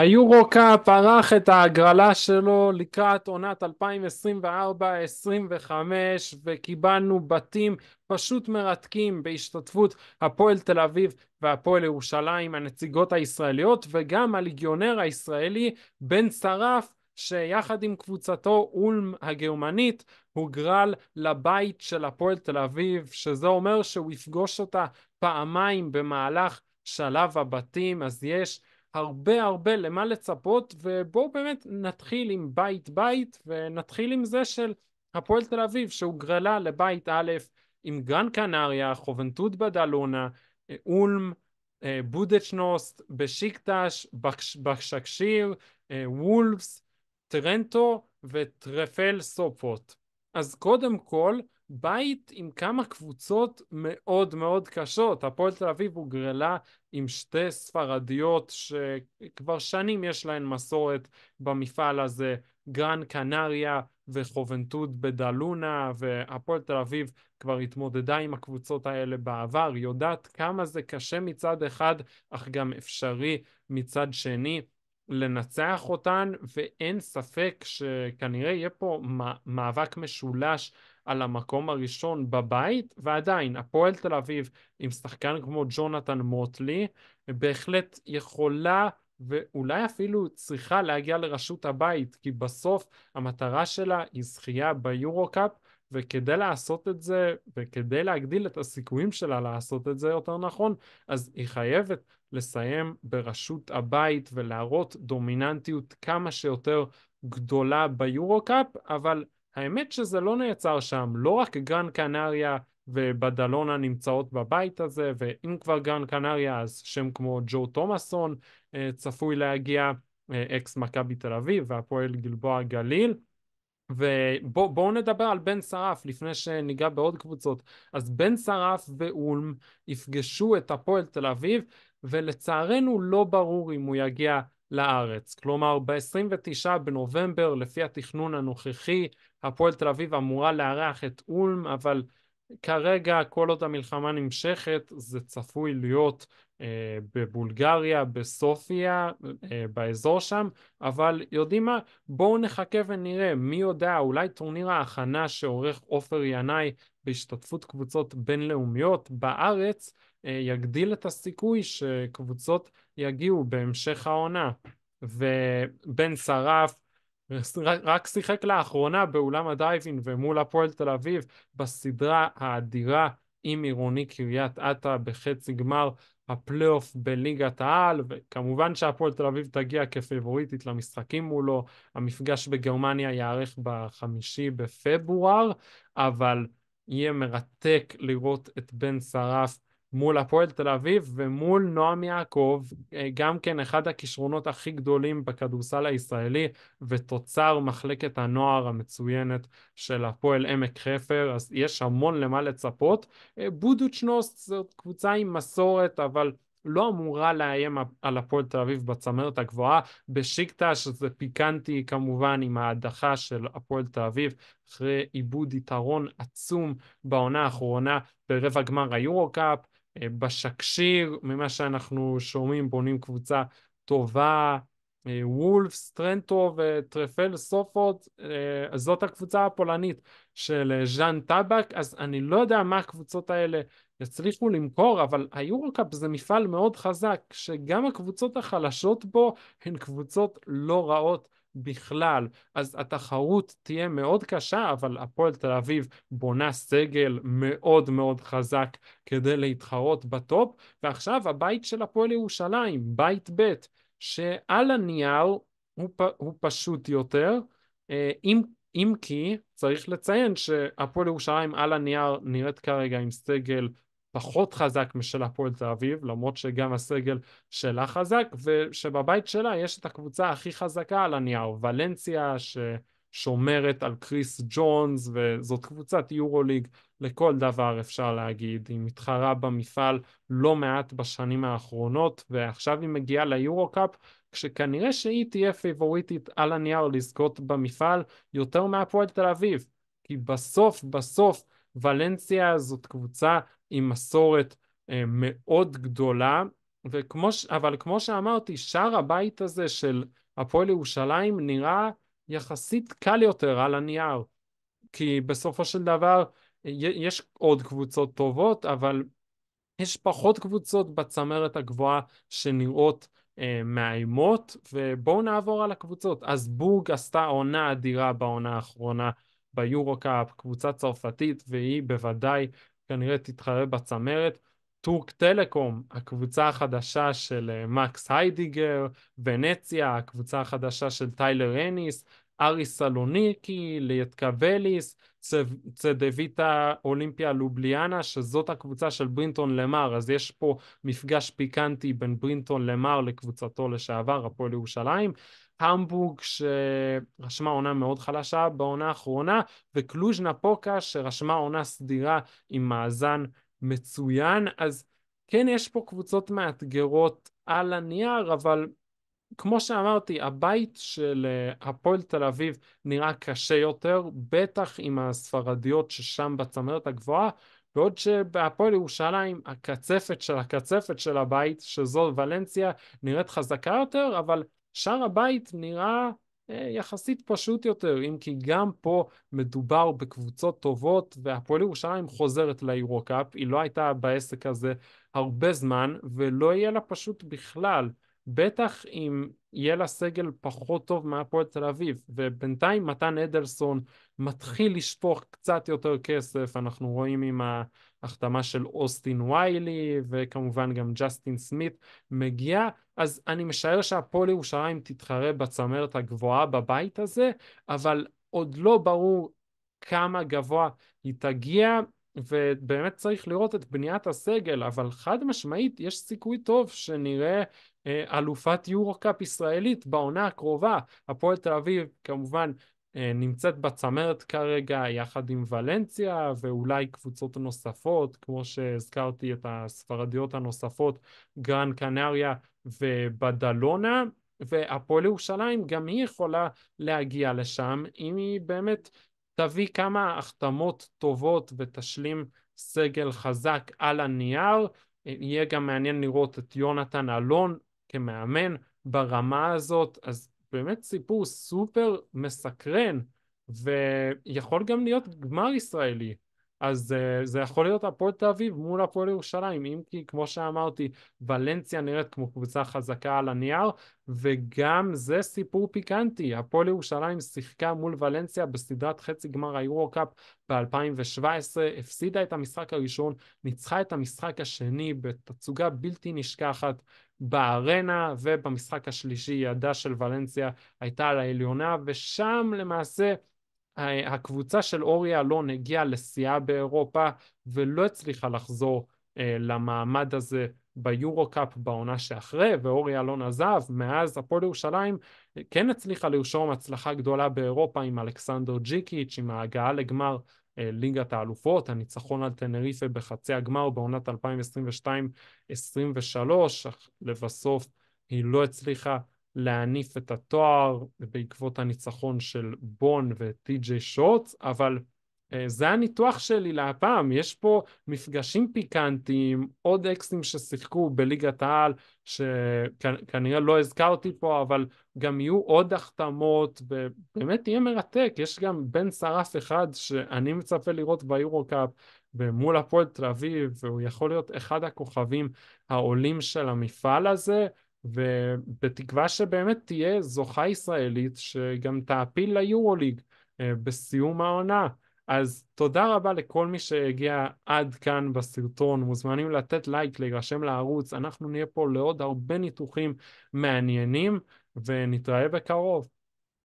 היורו קאפ ערך את ההגרלה שלו לקראת עונת 2024-2025 וקיבלנו בתים פשוט מרתקים בהשתתפות הפועל תל אביב והפועל ירושלים הנציגות הישראליות וגם הליגיונר הישראלי בן שרף שיחד עם קבוצתו אולם הגרמנית הוגרל לבית של הפועל תל אביב שזה אומר שהוא יפגוש אותה פעמיים במהלך שלב הבתים אז יש הרבה הרבה למה לצפות, ובואו באמת נתחיל עם בית בית, ונתחיל עם זה של הפועל תל אביב שהוגרלה לבית א' עם גרן קנריה, חובנטות בדלונה, אה, אולם, אה, בודצ'נוסט, בשיקטש, בקש, בשקשיר, אה, וולפס, טרנטו וטרפל סופוט. אז קודם כל, בית עם כמה קבוצות מאוד מאוד קשות. הפועל תל אביב הוגרלה עם שתי ספרדיות שכבר שנים יש להן מסורת במפעל הזה, גרן קנריה וחובנטוד בדלונה, והפועל תל אביב כבר התמודדה עם הקבוצות האלה בעבר, יודעת כמה זה קשה מצד אחד, אך גם אפשרי מצד שני. לנצח אותן, ואין ספק שכנראה יהיה פה מאבק משולש על המקום הראשון בבית, ועדיין, הפועל תל אביב עם שחקן כמו ג'ונתן מוטלי, בהחלט יכולה ואולי אפילו צריכה להגיע לראשות הבית, כי בסוף המטרה שלה היא זכייה ביורו-קאפ, וכדי לעשות את זה, וכדי להגדיל את הסיכויים שלה לעשות את זה יותר נכון, אז היא חייבת לסיים בראשות הבית ולהראות דומיננטיות כמה שיותר גדולה ביורו-קאפ, אבל האמת שזה לא נעצר שם, לא רק גרן קנריה ובדלונה נמצאות בבית הזה, ואם כבר גרן קנריה אז שם כמו ג'ו תומאסון אה, צפוי להגיע, אה, אקס מכבי תל אביב והפועל גלבוע גליל. ובואו נדבר על בן שרף לפני שניגע בעוד קבוצות. אז בן שרף ואולם יפגשו את הפועל תל אביב, ולצערנו לא ברור אם הוא יגיע לארץ. כלומר, ב-29 בנובמבר, לפי התכנון הנוכחי, הפועל תל אביב אמורה לארח את אולם, אבל כרגע, כל עוד המלחמה נמשכת, זה צפוי להיות אה, בבולגריה, בסופיה, אה, באזור שם, אבל יודעים מה? בואו נחכה ונראה, מי יודע, אולי טורניר ההכנה שעורך עופר ינאי בהשתתפות קבוצות בינלאומיות בארץ, אה, יגדיל את הסיכוי שקבוצות יגיעו בהמשך העונה. ובן שרף רק שיחק לאחרונה באולם הדייבין ומול הפועל תל אביב בסדרה האדירה עם עירוני קריית אתא בחצי גמר הפלייאוף בליגת העל, וכמובן שהפועל תל אביב תגיע כפיבוריטית למשחקים מולו. המפגש בגרמניה ייערך בחמישי בפברואר, אבל יהיה מרתק לראות את בן שרף מול הפועל תל אביב ומול נועם יעקב, אה, גם כן אחד הכישרונות הכי גדולים בכדורסל הישראלי ותוצר מחלקת הנוער המצוינת של הפועל עמק חפר, אז יש המון למה לצפות. אה, בודוצ'נוס זאת קבוצה עם מסורת, אבל לא אמורה לאיים על הפועל תל אביב בצמרת הגבוהה. בשיקטה, שזה פיקנטי כמובן עם ההדחה של הפועל תל אביב אחרי עיבוד יתרון עצום בעונה האחרונה ברבע גמר היורו-קאפ. אה, בשקשיר, ממה שאנחנו שומעים, בונים קבוצה טובה, אה, וולף, סטרנטו וטרפל אה, סופורד, זאת הקבוצה הפולנית של ז'אן טבק, אז אני לא יודע מה הקבוצות האלה יצליחו למכור, אבל היורקאפ זה מפעל מאוד חזק, שגם הקבוצות החלשות בו הן קבוצות לא רעות. בכלל, אז התחרות תהיה מאוד קשה, אבל הפועל תל אביב בונה סגל מאוד מאוד חזק כדי להתחרות בטופ, ועכשיו הבית של הפועל ירושלים, בית ב', שעל הנייר הוא, פ, הוא פשוט יותר, אה, אם, אם כי צריך לציין שהפועל ירושלים על הנייר נראית כרגע עם סגל פחות חזק משל הפועל תל אביב, למרות שגם הסגל שלה חזק, ושבבית שלה יש את הקבוצה הכי חזקה על הנייר, ולנסיה, ששומרת על קריס ג'ונס, וזאת קבוצת יורוליג לכל דבר אפשר להגיד. היא מתחרה במפעל לא מעט בשנים האחרונות, ועכשיו היא מגיעה ליורו-קאפ, כשכנראה שהיא תהיה פיבוריטית על הנייר לזכות במפעל יותר מהפועל תל אביב. כי בסוף, בסוף, ולנסיה זאת קבוצה עם מסורת אה, מאוד גדולה, וכמו, אבל כמו שאמרתי, שער הבית הזה של הפועל ירושלים נראה יחסית קל יותר על הנייר, כי בסופו של דבר יש עוד קבוצות טובות, אבל יש פחות קבוצות בצמרת הגבוהה שנראות אה, מאיימות, ובואו נעבור על הקבוצות. אז בורג עשתה עונה אדירה בעונה האחרונה ביורו-קאפ, קבוצה צרפתית, והיא בוודאי כנראה תתחרה בצמרת. טורק טלקום, הקבוצה החדשה של אה, מקס היידיגר, ונציה, הקבוצה החדשה של טיילר אניס, ארי סלוניקי, קבליס, צדוויטה אולימפיה לובליאנה, שזאת הקבוצה של ברינטון למר, אז יש פה מפגש פיקנטי בין ברינטון למר לקבוצתו לשעבר, הפועל ירושלים. המבורג שרשמה עונה מאוד חלשה בעונה האחרונה, וקלוז' נפוקה שרשמה עונה סדירה עם מאזן מצוין, אז כן יש פה קבוצות מאתגרות על הנייר, אבל כמו שאמרתי, הבית של אה, הפועל תל אביב נראה קשה יותר, בטח עם הספרדיות ששם בצמרת הגבוהה, בעוד שבהפועל ירושלים, הקצפת של הקצפת של הבית, שזו ולנסיה, נראית חזקה יותר, אבל שאר הבית נראה אה, יחסית פשוט יותר, אם כי גם פה מדובר בקבוצות טובות, והפועל ירושלים חוזרת לאירו קאפ היא לא הייתה בעסק הזה הרבה זמן, ולא יהיה לה פשוט בכלל. בטח אם יהיה לה סגל פחות טוב מהפועל תל אביב, ובינתיים מתן אדלסון מתחיל לשפוך קצת יותר כסף, אנחנו רואים עם ההחתמה של אוסטין ויילי, וכמובן גם ג'סטין סמית מגיע, אז אני משער שהפועל ירושלים תתחרה בצמרת הגבוהה בבית הזה, אבל עוד לא ברור כמה גבוה היא תגיע, ובאמת צריך לראות את בניית הסגל, אבל חד משמעית יש סיכוי טוב שנראה אה, אלופת יורו-קאפ ישראלית בעונה הקרובה. הפועל תל אביב כמובן אה, נמצאת בצמרת כרגע יחד עם ולנסיה ואולי קבוצות נוספות, כמו שהזכרתי את הספרדיות הנוספות, גרן קנריה ובדלונה. והפועל ירושלים גם היא יכולה להגיע לשם אם היא באמת תביא כמה החתמות טובות ותשלים סגל חזק על הנייר. יהיה גם מעניין לראות את יונתן אלון כמאמן ברמה הזאת, אז באמת סיפור סופר מסקרן, ויכול גם להיות גמר ישראלי. אז זה, אה, זה יכול להיות הפועל תל אביב מול הפועל ירושלים, אם כי כמו שאמרתי, ולנסיה נראית כמו קבוצה חזקה על הנייר, וגם זה סיפור פיקנטי, הפועל ירושלים שיחקה מול ולנסיה בסדרת חצי גמר היורו-קאפ ב-2017, הפסידה את המשחק הראשון, ניצחה את המשחק השני בתצוגה בלתי נשכחת בארנה, ובמשחק השלישי ידה של ולנסיה הייתה על העליונה, ושם למעשה הקבוצה של אורי אלון הגיעה לשיאה באירופה ולא הצליחה לחזור אה, למעמד הזה ביורו-קאפ בעונה שאחרי, ואורי אלון עזב, מאז הפועל ירושלים אה, כן הצליחה לרשום הצלחה גדולה באירופה עם אלכסנדר ג'יקיץ', עם ההגעה לגמר אה, ליגת האלופות, הניצחון על טנריפה בחצי הגמר בעונת 2022-2023, לבסוף היא לא הצליחה להניף את התואר בעקבות הניצחון של בון וטי.ג'יי שוט, אבל אה, זה הניתוח שלי להפעם, יש פה מפגשים פיקנטיים, עוד אקסים ששיחקו בליגת העל, שכנראה לא הזכרתי פה, אבל גם יהיו עוד החתמות, ובאמת יהיה מרתק, יש גם בן שרף אחד שאני מצפה לראות ביורו-קאפ מול הפועל תל אביב, והוא יכול להיות אחד הכוכבים העולים של המפעל הזה. ובתקווה שבאמת תהיה זוכה ישראלית שגם תעפיל ליורוליג אה, בסיום העונה. אז תודה רבה לכל מי שהגיע עד כאן בסרטון, מוזמנים לתת לייק, להירשם לערוץ, אנחנו נהיה פה לעוד הרבה ניתוחים מעניינים, ונתראה בקרוב.